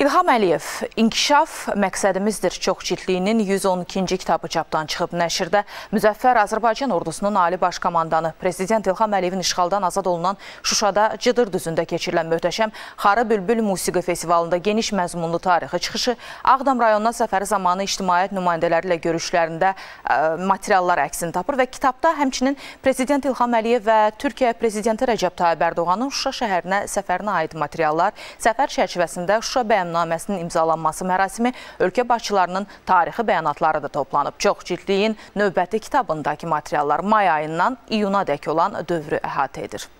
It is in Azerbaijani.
İlham Əliyev, İnkişaf məqsədimizdir çoxçitliyinin 112-ci kitabı çapdan çıxıb nəşirdə Müzəffər Azərbaycan ordusunun Ali Baş Komandanı Prezident İlham Əliyevin işğaldan azad olunan Şuşada Cıdır düzündə keçirilən möhtəşəm Xarı Bülbül Musiqi Festivalında geniş məzmunlu tarixi çıxışı Ağdam rayonuna səfəri zamanı ictimaiyyət nümayəndələri ilə görüşlərində ə, e, materiallar əksini tapır və kitabda həmçinin Prezident İlham Əliyev və Türkiyə Prezidenti Rəcəb Tayyib Ərdoğanın Şuşa şəhərinə səfərinə aid materiallar, səfər çərçivəsində Şuşa bəyanatı bəyannaməsinin imzalanması mərasimi ölkə başçılarının tarixi bəyanatları da toplanıb. Çox cildliyin növbəti kitabındakı materiallar may ayından iyuna dək olan dövrü əhatə edir.